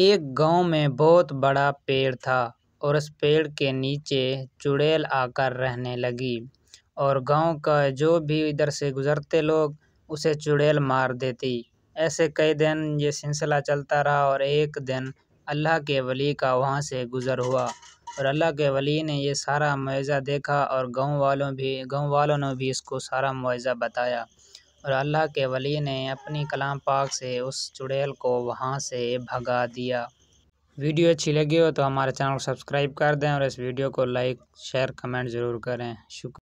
एक गांव में बहुत बड़ा पेड़ था और उस पेड़ के नीचे चुड़ैल आकर रहने लगी और गांव का जो भी इधर से गुजरते लोग उसे चुड़ैल मार देती ऐसे कई दिन ये सिलसिला चलता रहा और एक दिन अल्लाह के वली का वहाँ से गुज़र हुआ और अल्लाह के वली ने ये सारा मुआवज़ा देखा और गांव वालों भी गांव वालों ने भी इसको सारा मुआवज़ा बताया और अल्लाह के वली ने अपनी कलाम पाक से उस चुड़ैल को वहाँ से भगा दिया वीडियो अच्छी लगी हो तो हमारे चैनल को सब्सक्राइब कर दें और इस वीडियो को लाइक शेयर कमेंट ज़रूर करें शुक्रिया